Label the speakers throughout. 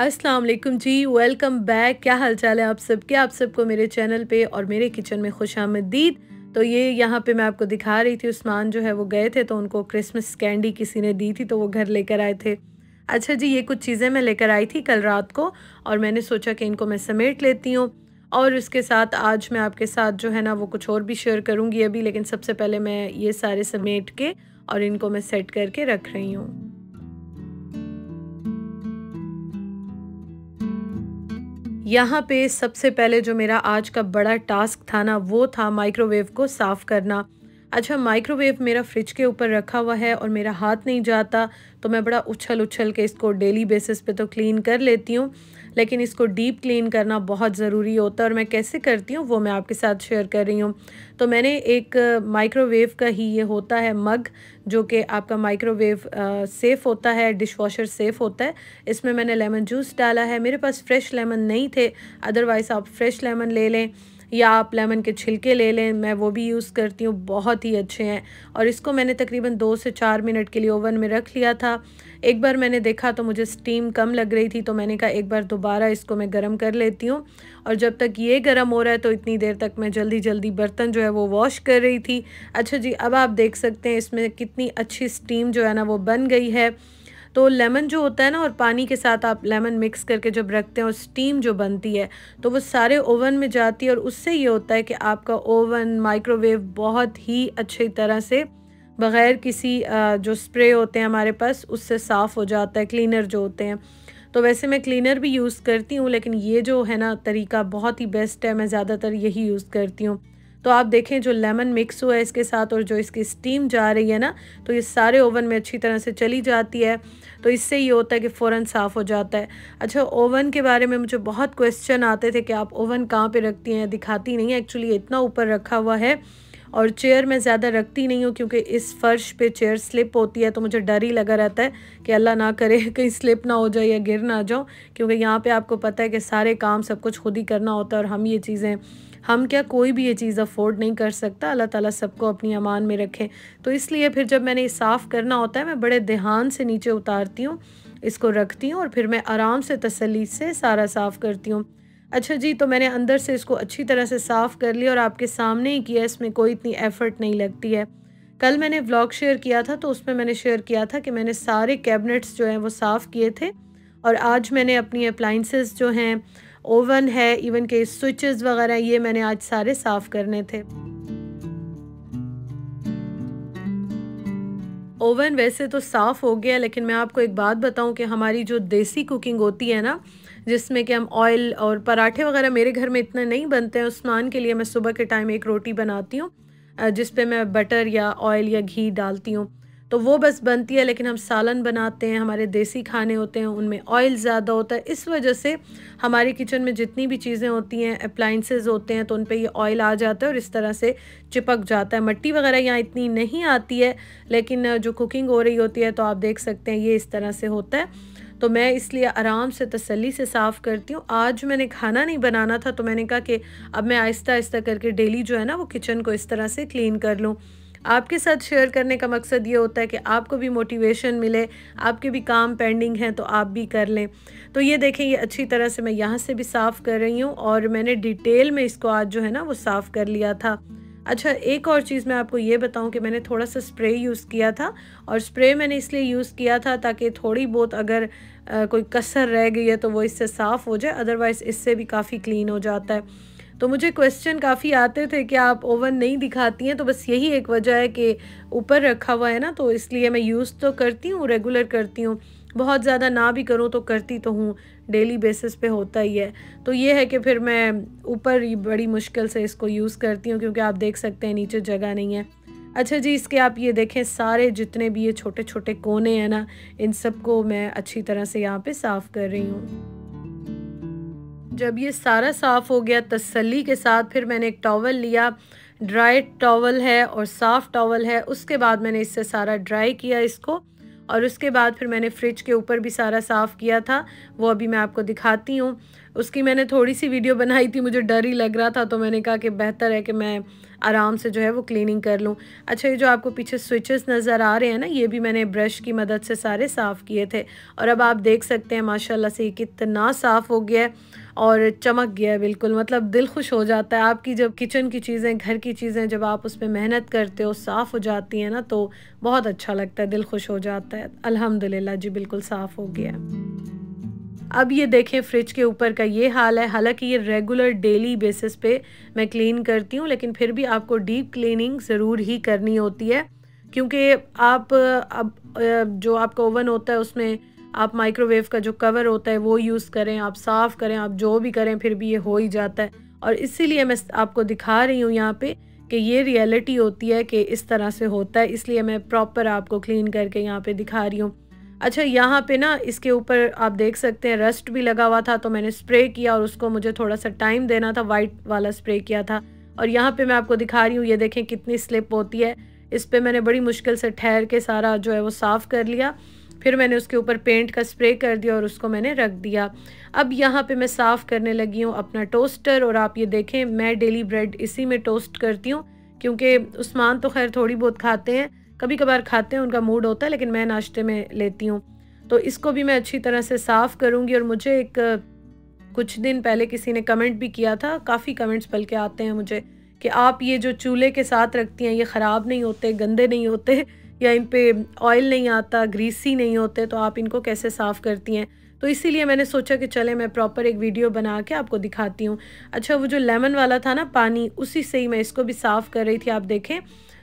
Speaker 1: अस्सलाम वालेकुम जी welcome back क्या हाल चाल है आप सबके आप सबको मेरे चैनल पे और मेरे किचन में खुश आमदीद तो ये यहाँ पे मैं आपको दिखा रही थी उस्मान जो है वो गए थे तो उनको क्रिसमस कैंडी किसी ने दी थी तो वो घर लेकर आए थे अच्छा जी ये कुछ चीज़ें मैं लेकर आई थी कल रात को और मैंने सोचा कि इनको मैं समेट लेती हूँ और उसके साथ आज मैं आपके साथ जो है ना वो कुछ और भी शेयर करूँगी अभी लेकिन सबसे पहले मैं ये सारे समेट के और इनको मैं सेट करके रख रही हूँ यहाँ पे सबसे पहले जो मेरा आज का बड़ा टास्क था ना वो था माइक्रोवेव को साफ़ करना अच्छा माइक्रोवेव मेरा फ्रिज के ऊपर रखा हुआ है और मेरा हाथ नहीं जाता तो मैं बड़ा उछल उछल के इसको डेली बेसिस पे तो क्लीन कर लेती हूँ लेकिन इसको डीप क्लीन करना बहुत ज़रूरी होता है और मैं कैसे करती हूँ वो मैं आपके साथ शेयर कर रही हूँ तो मैंने एक माइक्रोवेव uh, का ही ये होता है मग जो कि आपका माइक्रोवेव सेफ़ uh, होता है डिश वॉशर सेफ़ होता है इसमें मैंने लेमन जूस डाला है मेरे पास फ्रेश लेमन नहीं थे अदरवाइज़ आप फ्रेश लेमन ले लें या आप लेमन के छिलके ले लें मैं वो भी यूज़ करती हूँ बहुत ही अच्छे हैं और इसको मैंने तकरीबन दो से चार मिनट के लिए ओवन में रख लिया था एक बार मैंने देखा तो मुझे स्टीम कम लग रही थी तो मैंने कहा एक बार दोबारा इसको मैं गर्म कर लेती हूँ और जब तक ये गर्म हो रहा है तो इतनी देर तक मैं जल्दी जल्दी बर्तन जो है वो वॉश कर रही थी अच्छा जी अब आप देख सकते हैं इसमें कितनी अच्छी स्टीम जो है ना वो बन गई है तो लेमन जो होता है ना और पानी के साथ आप लेमन मिक्स करके जब रखते हैं और स्टीम जो बनती है तो वो सारे ओवन में जाती है और उससे ये होता है कि आपका ओवन माइक्रोवेव बहुत ही अच्छी तरह से बग़ैर किसी जो स्प्रे होते हैं हमारे पास उससे साफ़ हो जाता है क्लीनर जो होते हैं तो वैसे मैं क्लीनर भी यूज़ करती हूँ लेकिन ये जो है ना तरीका बहुत ही बेस्ट है मैं ज़्यादातर यही यूज़ करती हूँ तो आप देखें जो लेमन मिक्स हुआ है इसके साथ और जो इसकी स्टीम जा रही है ना तो ये सारे ओवन में अच्छी तरह से चली जाती है तो इससे ये होता है कि फ़ौरन साफ़ हो जाता है अच्छा ओवन के बारे में मुझे बहुत क्वेश्चन आते थे कि आप ओवन कहाँ पर रखती हैं दिखाती नहीं है एक्चुअली इतना ऊपर रखा हुआ है और चेयर मैं ज़्यादा रखती नहीं हूँ क्योंकि इस फर्श पे चेयर स्लिप होती है तो मुझे डर ही लगा रहता है कि अल्लाह ना करे कहीं स्लिप ना हो जाए या गिर ना जाओ क्योंकि यहाँ पे आपको पता है कि सारे काम सब कुछ खुद ही करना होता है और हम ये चीज़ें हम क्या कोई भी ये चीज़ अफोर्ड नहीं कर सकता अल्लाह ताला सबको अपनी अमान में रखे तो इसलिए फिर जब मैंने साफ़ करना होता है मैं बड़े ध्यान से नीचे उतारती हूँ इसको रखती हूँ और फिर मैं आराम से तसली से सारा साफ़ करती हूँ अच्छा जी तो मैंने अंदर से इसको अच्छी तरह से साफ़ कर लिया और आपके सामने ही किया इसमें कोई इतनी एफ़र्ट नहीं लगती है कल मैंने व्लॉग शेयर किया था तो उसमें मैंने शेयर किया था कि मैंने सारे कैबिनेट्स जो हैं वो साफ़ किए थे और आज मैंने अपनी अप्लाइंसेस जो हैं ओवन है इवन के स्विचेस वगैरह ये मैंने आज सारे साफ़ करने थे ओवन वैसे तो साफ़ हो गया लेकिन मैं आपको एक बात बताऊं कि हमारी जो देसी कुकिंग होती है ना जिसमें कि हम ऑयल और पराठे वगैरह मेरे घर में इतना नहीं बनते हैं उस्मान के लिए मैं सुबह के टाइम एक रोटी बनाती हूँ जिस मैं बटर या ऑयल या घी डालती हूँ तो वो बस बनती है लेकिन हम सालन बनाते हैं हमारे देसी खाने होते हैं उनमें ऑयल ज़्यादा होता है इस वजह से हमारे किचन में जितनी भी चीज़ें होती हैं अप्लाइंसेज होते हैं तो उन पर ये ऑयल आ जाता है और इस तरह से चिपक जाता है मट्टी वगैरह यहाँ इतनी नहीं आती है लेकिन जो कुकिंग हो रही होती है तो आप देख सकते हैं ये इस तरह से होता है तो मैं इसलिए आराम से तसल्ली से साफ़ करती हूँ आज मैंने खाना नहीं बनाना था तो मैंने कहा कि अब मैं आहिस्ता आहिस्ता करके डेली जो है ना वो किचन को इस तरह से क्लीन कर लूँ आपके साथ शेयर करने का मकसद ये होता है कि आपको भी मोटिवेशन मिले आपके भी काम पेंडिंग हैं तो आप भी कर लें तो ये देखें ये अच्छी तरह से मैं यहाँ से भी साफ़ कर रही हूँ और मैंने डिटेल में इसको आज जो है ना वो साफ़ कर लिया था अच्छा एक और चीज़ मैं आपको ये बताऊं कि मैंने थोड़ा सा स्प्रे यूज़ किया था और स्प्रे मैंने इसलिए यूज़ किया था ताकि थोड़ी बहुत अगर आ, कोई कसर रह गई है तो वो इससे साफ़ हो जाए अदरवाइज़ इससे भी काफ़ी क्लीन हो जाता है तो मुझे क्वेश्चन काफ़ी आते थे कि आप ओवन नहीं दिखाती हैं तो बस यही एक वजह है कि ऊपर रखा हुआ है ना तो इसलिए मैं यूज़ तो करती हूँ रेगुलर करती हूँ बहुत ज़्यादा ना भी करूँ तो करती तो हूँ डेली बेसिस पे होता ही है तो ये है कि फिर मैं ऊपर ही बड़ी मुश्किल से इसको यूज़ करती हूँ क्योंकि आप देख सकते हैं नीचे जगह नहीं है अच्छा जी इसके आप ये देखें सारे जितने भी ये छोटे छोटे कोने हैं ना इन सबको मैं अच्छी तरह से यहाँ पे साफ़ कर रही हूँ जब ये सारा साफ़ हो गया तसली के साथ फिर मैंने एक टॉवल लिया ड्राई टॉवल है और साफ़ टॉवल है उसके बाद मैंने इससे सारा ड्राई किया इसको और उसके बाद फिर मैंने फ्रिज के ऊपर भी सारा साफ़ किया था वो अभी मैं आपको दिखाती हूँ उसकी मैंने थोड़ी सी वीडियो बनाई थी मुझे डर ही लग रहा था तो मैंने कहा कि बेहतर है कि मैं आराम से जो है वो क्लीनिंग कर लूँ अच्छा ये जो आपको पीछे स्विचेस नज़र आ रहे हैं ना ये भी मैंने ब्रश की मदद से सारे साफ़ किए थे और अब आप देख सकते हैं माशाल्लाह से ये कितना साफ़ हो गया है और चमक गया है बिल्कुल मतलब दिल खुश हो जाता है आपकी जब किचन की चीज़ें घर की चीज़ें जब आप उस पर मेहनत करते हो साफ़ हो जाती हैं ना तो बहुत अच्छा लगता है दिल खुश हो जाता है अलहमदिल्ला जी बिल्कुल साफ़ हो गया अब ये देखें फ्रिज के ऊपर का ये हाल है हालांकि ये रेगुलर डेली बेसिस पे मैं क्लीन करती हूँ लेकिन फिर भी आपको डीप क्लीनिंग ज़रूर ही करनी होती है क्योंकि आप अब जो आपका ओवन होता है उसमें आप माइक्रोवेव का जो कवर होता है वो यूज़ करें आप साफ़ करें आप जो भी करें फिर भी ये हो ही जाता है और इसीलिए मैं आपको दिखा रही हूँ यहाँ पे कि ये रियलिटी होती है कि इस तरह से होता है इसलिए मैं प्रॉपर आपको क्लीन करके यहाँ पे दिखा रही हूँ अच्छा यहाँ पे ना इसके ऊपर आप देख सकते हैं रस्ट भी लगा हुआ था तो मैंने स्प्रे किया और उसको मुझे थोड़ा सा टाइम देना था वाइट वाला स्प्रे किया था और यहाँ पे मैं आपको दिखा रही हूँ ये देखें कितनी स्लिप होती है इस पर मैंने बड़ी मुश्किल से ठहर के सारा जो है वो साफ़ कर लिया फिर मैंने उसके ऊपर पेंट का स्प्रे कर दिया और उसको मैंने रख दिया अब यहाँ पे मैं साफ़ करने लगी हूँ अपना टोस्टर और आप ये देखें मैं डेली ब्रेड इसी में टोस्ट करती हूँ क्योंकि उस्मान तो खैर थोड़ी बहुत खाते हैं कभी कभार खाते हैं उनका मूड होता है लेकिन मैं नाश्ते में लेती हूँ तो इसको भी मैं अच्छी तरह से साफ़ करूँगी और मुझे एक कुछ दिन पहले किसी ने कमेंट भी किया था काफ़ी कमेंट्स बल्कि आते हैं मुझे कि आप ये जो चूल्हे के साथ रखती हैं ये ख़राब नहीं होते गंदे नहीं होते या इन पर ऑयल नहीं आता ग्रीसी नहीं होते तो आप इनको कैसे साफ़ करती हैं तो इसीलिए मैंने सोचा कि चले मैं प्रॉपर एक वीडियो बना के आपको दिखाती हूँ अच्छा वो जो लेमन वाला था ना पानी उसी से ही मैं इसको भी साफ़ कर रही थी आप देखें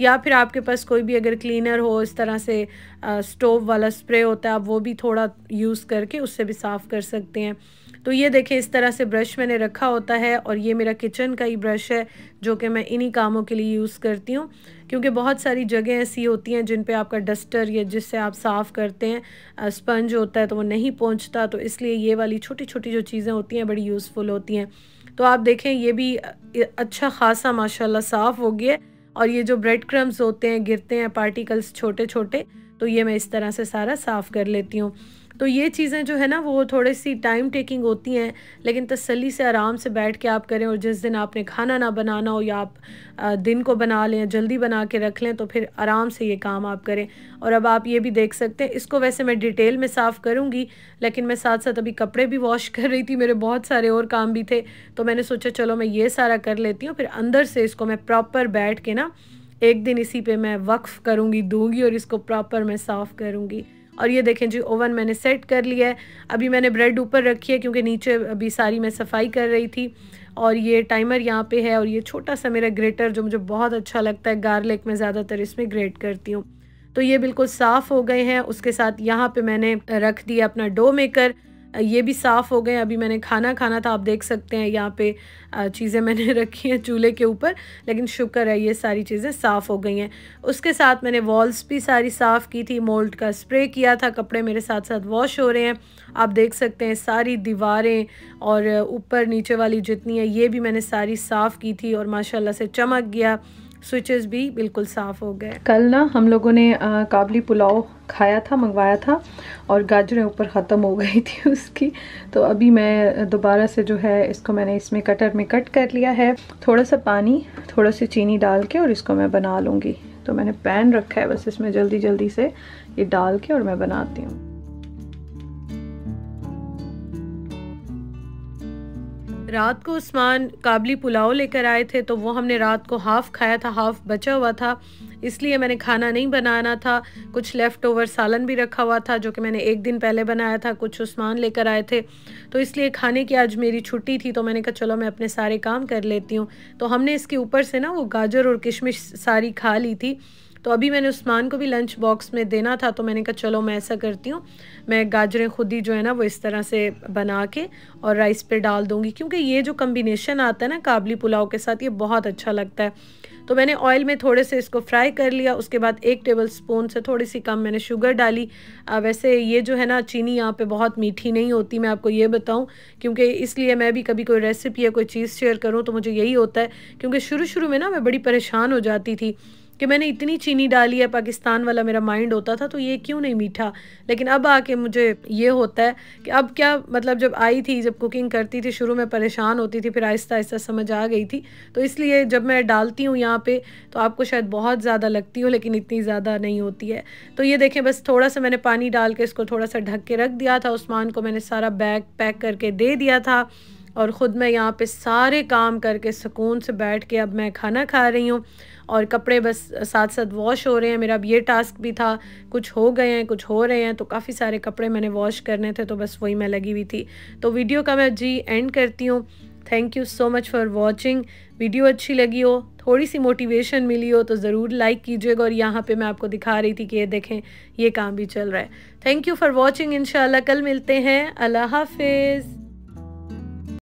Speaker 1: या फिर आपके पास कोई भी अगर क्लीनर हो इस तरह से स्टोव वाला स्प्रे होता है आप वो भी थोड़ा यूज़ करके उससे भी साफ़ कर सकते हैं तो ये देखें इस तरह से ब्रश मैंने रखा होता है और ये मेरा किचन का ही ब्रश है जो कि मैं इन्हीं कामों के लिए यूज़ करती हूँ क्योंकि बहुत सारी जगह ऐसी होती हैं जिन पे आपका डस्टर या जिससे आप साफ़ करते हैं स्पंज होता है तो वो नहीं पहुँचता तो इसलिए ये वाली छोटी छोटी जो चीज़ें होती हैं बड़ी यूज़फुल होती हैं तो आप देखें ये भी अच्छा खासा माशाला साफ़ हो गया और ये जो ब्रेड क्रम्स होते हैं गिरते हैं पार्टिकल्स छोटे छोटे तो ये मैं इस तरह से सारा साफ़ कर लेती हूँ तो ये चीज़ें जो है ना वो थोड़ी सी टाइम टेकिंग होती हैं लेकिन तसली से आराम से बैठ के आप करें और जिस दिन आपने खाना ना बनाना हो या आप दिन को बना लें जल्दी बना के रख लें तो फिर आराम से ये काम आप करें और अब आप ये भी देख सकते हैं इसको वैसे मैं डिटेल में साफ़ करूँगी लेकिन मैं साथ साथ अभी कपड़े भी वॉश कर रही थी मेरे बहुत सारे और काम भी थे तो मैंने सोचा चलो मैं ये सारा कर लेती हूँ फिर अंदर से इसको मैं प्रॉपर बैठ के ना एक दिन इसी पे मैं वक्फ़ करूँगी दूंगी और इसको प्रॉपर मैं साफ़ करूँगी और ये देखें जी ओवन मैंने सेट कर लिया है अभी मैंने ब्रेड ऊपर रखी है क्योंकि नीचे अभी सारी मैं सफाई कर रही थी और ये टाइमर यहाँ पे है और ये छोटा सा मेरा ग्रेटर जो मुझे बहुत अच्छा लगता है गार्लिक मैं ज़्यादातर इसमें ग्रेट करती हूँ तो ये बिल्कुल साफ़ हो गए हैं उसके साथ यहाँ पे मैंने रख दिया अपना डो मेकर ये भी साफ़ हो गए अभी मैंने खाना खाना था आप देख सकते हैं यहाँ पे चीज़ें मैंने रखी हैं चूल्हे के ऊपर लेकिन शुक्र है ये सारी चीज़ें साफ़ हो गई हैं उसके साथ मैंने वॉल्स भी सारी साफ़ की थी मोल्ट का स्प्रे किया था कपड़े मेरे साथ साथ वॉश हो रहे हैं आप देख सकते हैं सारी दीवारें और ऊपर नीचे वाली जितनी है ये भी मैंने सारी साफ़ की थी और माशाला से चमक गया स्विचेस भी बिल्कुल साफ़ हो गए कल ना हम लोगों ने आ, काबली पुलाव खाया था मंगवाया था और गाजरें ऊपर ख़त्म हो गई थी उसकी तो अभी मैं दोबारा से जो है इसको मैंने इसमें कटर में कट कर लिया है थोड़ा सा पानी थोड़ा सी चीनी डाल के और इसको मैं बना लूँगी तो मैंने पैन रखा है बस इसमें जल्दी जल्दी से ये डाल के और मैं बनाती हूँ रात को उस्मान काबली पुलाव लेकर आए थे तो वो हमने रात को हाफ़ खाया था हाफ़ बचा हुआ था इसलिए मैंने खाना नहीं बनाना था कुछ लेफ़्ट ओवर सालन भी रखा हुआ था जो कि मैंने एक दिन पहले बनाया था कुछ उस्मान लेकर आए थे तो इसलिए खाने की आज मेरी छुट्टी थी तो मैंने कहा चलो मैं अपने सारे काम कर लेती हूँ तो हमने इसके ऊपर से ना वो गाजर और किशमिश सारी खा ली थी तो अभी मैंने उस्मान को भी लंच बॉक्स में देना था तो मैंने कहा चलो मैं ऐसा करती हूँ मैं गाजरें खुद ही जो है ना वो इस तरह से बना के और राइस पे डाल दूँगी क्योंकि ये जो कम्बिनेशन आता है ना काबली पुलाव के साथ ये बहुत अच्छा लगता है तो मैंने ऑयल में थोड़े से इसको फ्राई कर लिया उसके बाद एक टेबल स्पून से थोड़ी सी कम मैंने शुगर डाली आ, वैसे ये जो है ना चीनी यहाँ पे बहुत मीठी नहीं होती मैं आपको ये बताऊँ क्योंकि इसलिए मैं भी कभी कोई रेसिपी या कोई चीज़ शेयर करूँ तो मुझे यही होता है क्योंकि शुरू शुरू में ना मैं बड़ी परेशान हो जाती थी कि मैंने इतनी चीनी डाली है पाकिस्तान वाला मेरा माइंड होता था तो ये क्यों नहीं मीठा लेकिन अब आके मुझे ये होता है कि अब क्या मतलब जब आई थी जब कुकिंग करती थी शुरू में परेशान होती थी फिर आहिस्ता आहिस्ता समझ आ गई थी तो इसलिए जब मैं डालती हूँ यहाँ पर तो आपको शायद बहुत ज़्यादा लगती हो लेकिन इतनी ज़्यादा नहीं होती है तो ये देखें बस थोड़ा सा मैंने पानी डाल के इसको थोड़ा सा ढक के रख दिया था उस्मान को मैंने सारा बैग पैक करके दे दिया था और ख़ुद मैं यहाँ पे सारे काम करके सुकून से बैठ के अब मैं खाना खा रही हूँ और कपड़े बस साथ साथ वॉश हो रहे हैं मेरा अब ये टास्क भी था कुछ हो गए हैं कुछ हो रहे हैं तो काफ़ी सारे कपड़े मैंने वॉश करने थे तो बस वही मैं लगी हुई थी तो वीडियो का मैं जी एंड करती हूँ thank you so much for watching video अच्छी लगी हो थोड़ी सी मोटिवेशन मिली हो तो ज़रूर लाइक कीजिएगा और यहाँ पे मैं आपको दिखा रही थी कि ये देखें ये काम भी चल रहा है थैंक यू फॉर वॉचिंग इन कल मिलते हैं अल्लाह हाफिज़